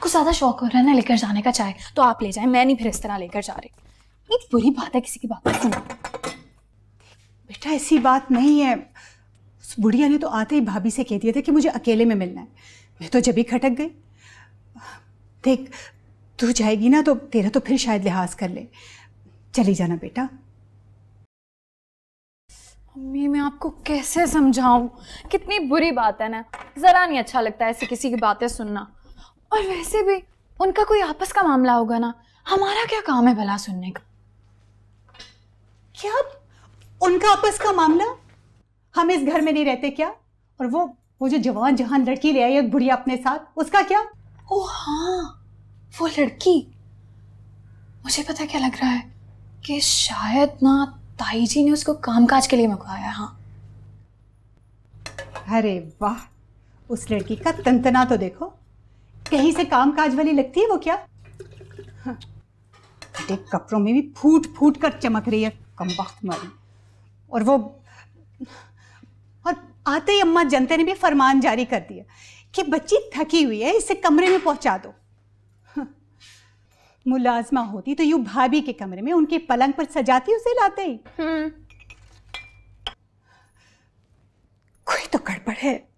आपको ज़्यादा शौक हो रहा है ना लेकर जाने का चाय तो आप ले जाए मैं नहीं फिर इस तरह लेकर जा रही इतनी बुरी बात है किसी की बात बेटा ऐसी बात नहीं है उस बुढ़िया ने तो आते ही भाभी से कह दिया था कि मुझे अकेले में मिलना है मैं तो जब ही खटक गई देख तू जाएगी ना तो तेरा तो फिर शायद लिहाज कर ले चली जाना बेटा मम्मी मैं आपको कैसे समझाऊं कितनी बुरी बात है ना ज़रा नहीं अच्छा लगता है ऐसी किसी की बातें सुनना और वैसे भी उनका कोई आपस का मामला होगा ना हमारा क्या काम है भला सुनने का क्या उनका आपस का मामला हम इस घर में नहीं रहते क्या और वो वो जो जवान जहान लड़की ले आई एक बुढ़िया अपने साथ उसका क्या ओ हाँ वो लड़की मुझे पता क्या लग रहा है कि शायद ना ताई जी ने उसको कामकाज के लिए मंगवाया हाँ अरे वाह उस लड़की का तंतना तो देखो कहीं से काम काज वाली लगती है वो क्या हाँ। देख कपड़ों में भी फूट फूट कर चमक रही है कम वक्त मारी और वो और आते ही अम्मा जनता ने भी फरमान जारी कर दिया कि बच्ची थकी हुई है इसे कमरे में पहुंचा दो हाँ। मुलाजमा होती तो यू भाभी के कमरे में उनके पलंग पर सजाती उसे लाते ही हम्म। कोई तो गड़बड़ है